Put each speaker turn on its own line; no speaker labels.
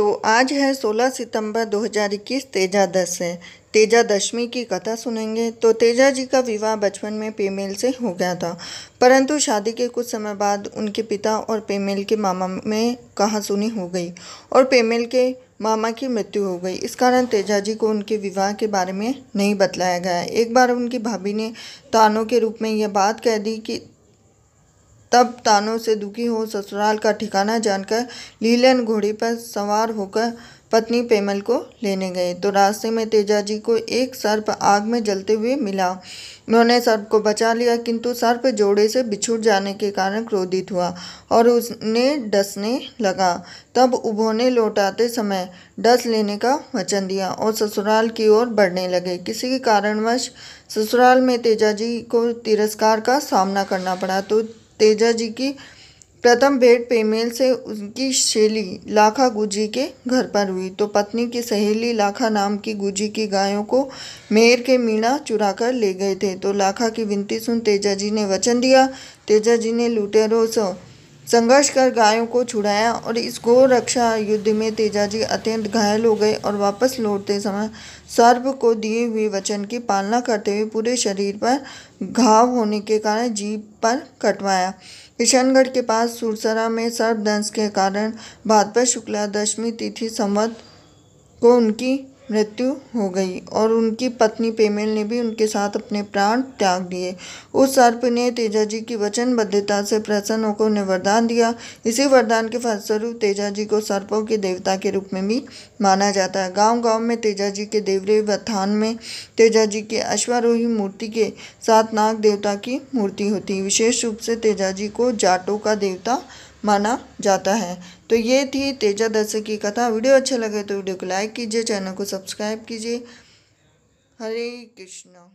तो आज है 16 सितंबर 2021 तेजा दस है तेजा दशमी की कथा सुनेंगे तो तेजा जी का विवाह बचपन में पेमेल से हो गया था परंतु शादी के कुछ समय बाद उनके पिता और पेमेल के मामा में कहासुनी हो गई और पेमेल के मामा की मृत्यु हो गई इस कारण तेजा जी को उनके विवाह के बारे में नहीं बतलाया गया एक बार उनकी भाभी ने तानों के रूप में यह बात कह दी कि तब तानों से दुखी हो ससुराल का ठिकाना जानकर लीलन घोड़ी पर सवार होकर पत्नी पेमल को लेने गए तो रास्ते में तेजा जी को एक सर्प आग में जलते हुए मिला उन्होंने सर्प को बचा लिया किंतु सर्प जोड़े से बिछुड़ जाने के कारण क्रोधित हुआ और उसने डसने लगा तब उन्होंने लौटाते समय डस लेने का वचन दिया और ससुराल की ओर बढ़ने लगे किसी के कारणवश ससुराल में तेजा जी को तिरस्कार का सामना करना पड़ा तो तेजा जी की प्रथम भेंट पेमेल से उनकी शैली लाखा गुजी के घर पर हुई तो पत्नी की सहेली लाखा नाम की गुजी की गायों को मेयर के मीणा चुरा कर ले गए थे तो लाखा की विनती सुन तेजा जी ने वचन दिया तेजा जी ने लुटेरों से संघर्ष कर गायों को छुड़ाया और इस गो रक्षा युद्ध में तेजाजी अत्यंत घायल हो गए और वापस लौटते समय सर्व को दिए हुए वचन की पालना करते हुए पूरे शरीर पर घाव होने के कारण जीप पर कटवाया किशनगढ़ के पास सुरसरा में सर्वदंश के कारण भादपा शुक्ला दशमी तिथि संवत को उनकी मृत्यु हो गई और उनकी पत्नी पेमेल ने भी उनके साथ अपने प्राण त्याग दिए उस सर्प ने तेजा जी की वचनबद्धता से प्रसन्न होकर उन्हें वरदान दिया इसी वरदान के फलस्वरूप तेजा जी को सर्पों के देवता के रूप में भी माना जाता है गांव गांव में तेजा जी के देवरे व थान में तेजा जी के अश्वारोही मूर्ति के साथ नाग देवता की मूर्ति होती विशेष रूप से तेजा जी को जाटों का देवता माना जाता है तो ये थी तेजा दर्शक की कथा वीडियो अच्छा लगे तो वीडियो को लाइक कीजिए चैनल को सब्सक्राइब कीजिए हरे कृष्णा